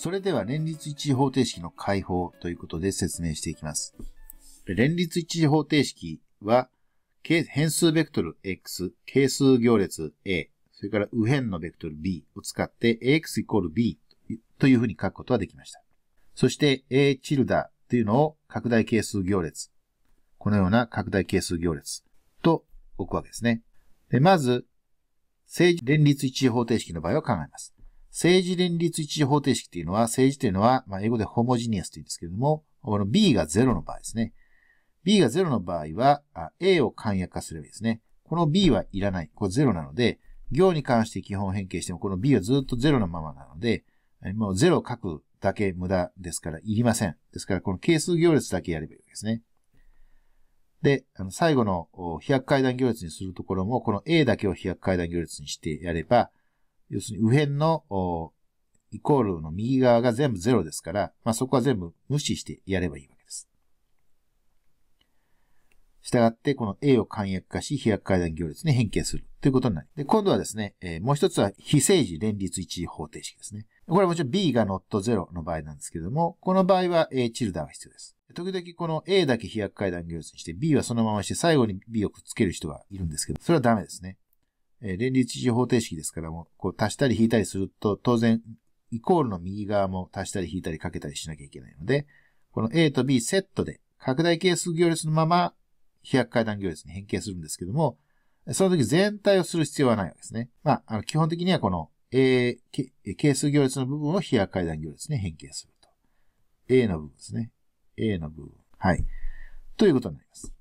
それでは連立一時方程式の解法ということで説明していきます。連立一時方程式は、変数ベクトル x、係数行列 a、それから右辺のベクトル b を使って ax イコール b というふうに書くことができました。そして a チルダというのを拡大係数行列。このような拡大係数行列と置くわけですね。でまず、正連立一時方程式の場合を考えます。政治連立一次方程式っていうのは、政治というのは、まあ、英語でホモジニアスと言うんですけれども、この B が0の場合ですね。B が0の場合は、A を簡約化すればいいですね。この B はいらない。これ0なので、行に関して基本変形しても、この B はずっと0のままなので、もう0を書くだけ無駄ですから、いりません。ですから、この係数行列だけやればいいわけですね。で、あの最後の飛躍階段行列にするところも、この A だけを飛躍階段行列にしてやれば、要するに右辺のイコールの右側が全部0ですから、まあ、そこは全部無視してやればいいわけです。したがって、この A を簡約化し、飛躍階段行列に変形するということになり。で、今度はですね、えー、もう一つは非正時連立一時方程式ですね。これはもちろん B が not0 の場合なんですけれども、この場合は、えチルダーが必要です。時々この A だけ飛躍階段行列にして、B はそのままして最後に B をくっつける人がいるんですけど、それはダメですね。えー、連立一次方程式ですからも、こう足したり引いたりすると、当然、イコールの右側も足したり引いたりかけたりしなきゃいけないので、この A と B セットで、拡大係数行列のまま、飛躍階段行列に変形するんですけども、その時全体をする必要はないわけですね。まあ、あの基本的にはこの A、係数行列の部分を飛躍階段行列に変形すると。A の部分ですね。A の部分。はい。ということになります。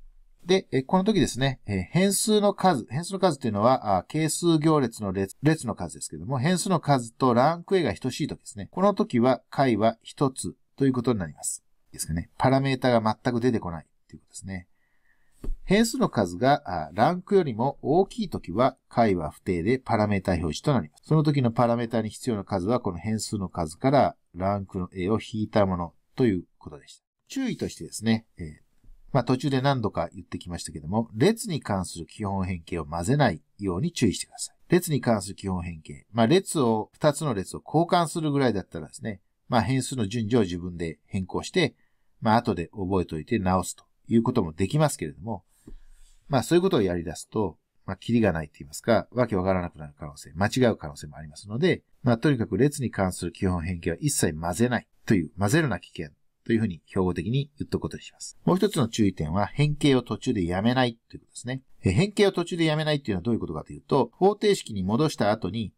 で、この時ですね、変数の数、変数の数っていうのは、係数行列の列列の数ですけども、変数の数とランク A が等しい時ですね。この時は、解は1つということになります。ですかね。パラメータが全く出てこないということですね。変数の数がランクよりも大きい時は、解は不定でパラメータ表示となります。その時のパラメータに必要な数は、この変数の数からランクの A を引いたものということでした。注意としてですね、まあ途中で何度か言ってきましたけども、列に関する基本変形を混ぜないように注意してください。列に関する基本変形。まあ列を、二つの列を交換するぐらいだったらですね、まあ変数の順序を自分で変更して、まあ後で覚えておいて直すということもできますけれども、まあそういうことをやり出すと、まあキリがないと言いますか、わけわからなくなる可能性、間違う可能性もありますので、まあとにかく列に関する基本変形は一切混ぜないという、混ぜるな危険というふうに標語的に言っとくことにします。もう一つの注意点は変形を途中でやめないということですね。変形を途中でやめないっていうのはどういうことかというと、方程式に戻した後に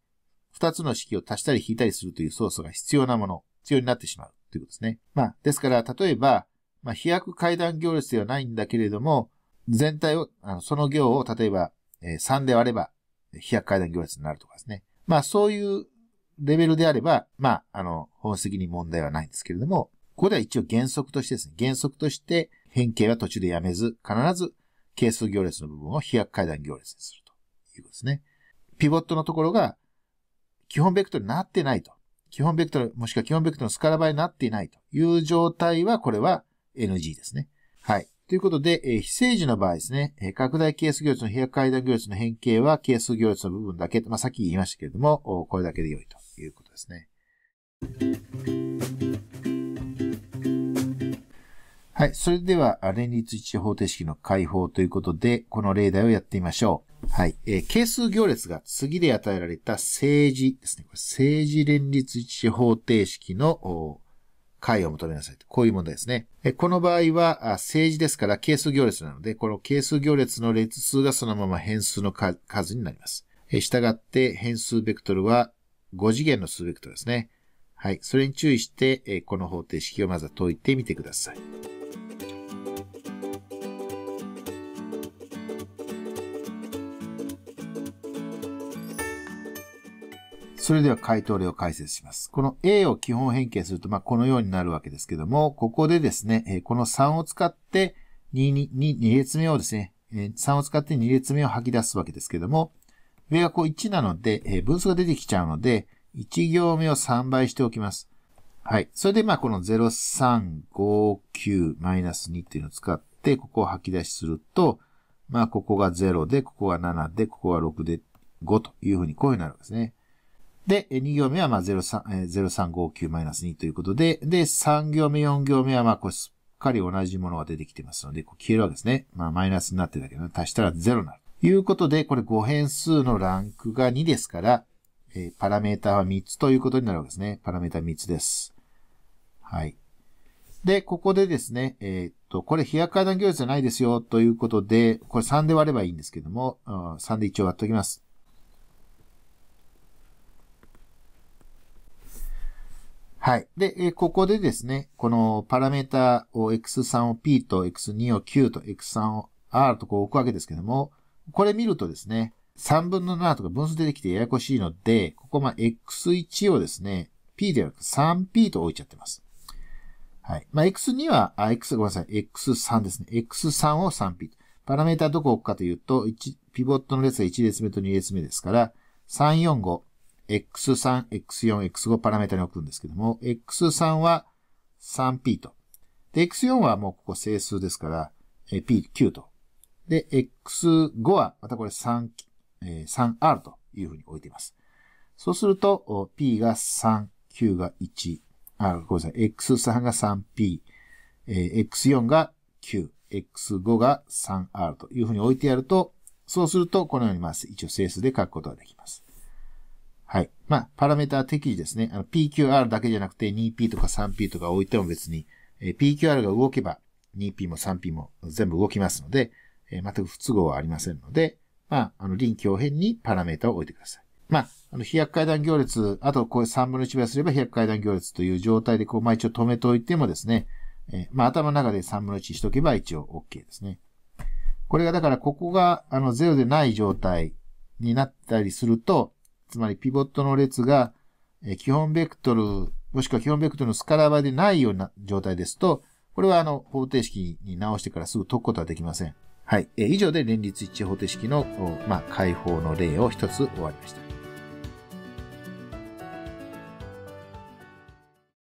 2つの式を足したり引いたりするという操作が必要なもの、必要になってしまうということですね。まあ、ですから、例えば、まあ、飛躍階段行列ではないんだけれども、全体を、あのその行を例えば、え3で割れば、飛躍階段行列になるとかですね。まあ、そういうレベルであれば、まあ、あの、本質的に問題はないんですけれども、ここでは一応原則としてですね、原則として変形は途中でやめず、必ず係数行列の部分を飛躍階段行列にするということですね。ピボットのところが基本ベクトルになってないと。基本ベクトル、もしくは基本ベクトルのスカラ合になっていないという状態は、これは NG ですね。はい。ということで、えー、非正時の場合ですね、えー、拡大係数行列の飛躍階段行列の変形は係数行列の部分だけ、まあ、さっき言いましたけれども、これだけで良いということですね。はい。それでは、連立一方程式の解放ということで、この例題をやってみましょう。はい。えー、係数行列が次で与えられた政治ですね。これ政治連立一方程式の解を求めなさい。こういう問題ですね。えこの場合は、政治ですから係数行列なので、この係数行列の列数がそのまま変数の数になります。え従って変数ベクトルは5次元の数ベクトルですね。はい。それに注意して、えこの方程式をまずは解いてみてください。それでは回答例を解説します。この A を基本変形すると、まあ、このようになるわけですけども、ここでですね、この3を使って2、2、2、列目をですね、3を使って2列目を吐き出すわけですけども、上がこう1なので、分数が出てきちゃうので、1行目を3倍しておきます。はい。それで、まあ、この0359-2っていうのを使って、ここを吐き出しすると、まあ、ここが0で、ここが7で、ここが6で5というふうに、こういうふうになるわけですね。で、2行目はまあ03、0359-2ということで、で、3行目、4行目はまあこれすっかり同じものが出てきてますので、こう消えるわけですね。まあマイナスになってるだけど、足したら0になる。ということで、これ5変数のランクが2ですから、えー、パラメータは3つということになるわけですね。パラメータ3つです。はい。で、ここでですね、えー、っと、これ飛躍階段行列じゃないですよということで、これ3で割ればいいんですけども、3で一応割っておきます。はい。で、えここでですね、このパラメータを x3 を p と x2 を q と x3 を r とこう置くわけですけども、これ見るとですね、3分の7とか分数出てきてややこしいので、ここま x1 をですね、p ではなく 3p と置いちゃってます。はい。まあ、x2 は、あ、x、ごめんなさい、x3 ですね。x3 を 3p と。パラメータどこ置くかというと、1、ピボットの列が1列目と2列目ですから、3、4、5。X3、X4、X5 パラメータに置くんですけども、X3 は 3P と。で、X4 はもうここ整数ですから、P、9と。で、X5 はまたこれ3、r というふうに置いています。そうすると、P が3、Q が1、あ、ごめんなさい、X3 が 3P、X4 が9、X5 が 3R というふうに置いてやると、そうすると、このようにまず一応整数で書くことができます。はい。まあ、パラメータ適時ですね。あの、PQR だけじゃなくて 2P とか 3P とか置いても別に、えー、PQR が動けば 2P も 3P も全部動きますので、えー、全く不都合はありませんので、まあ、あの、臨機応変にパラメータを置いてください。まあ、あの、飛躍階段行列、あとこれ3分の1倍すれば飛躍階段行列という状態で、こう、まあ一応止めておいてもですね、えー、まあ頭の中で3分の1しとけば一応 OK ですね。これがだからここが、あの、0でない状態になったりすると、つまりピボットの列が、え基本ベクトル、もしくは基本ベクトルのスカラ場でないような状態ですと、これはあの方程式に直してからすぐ解くことはできません。はい。え以上で連立一致方程式の、まあ、解放の例を一つ終わりました。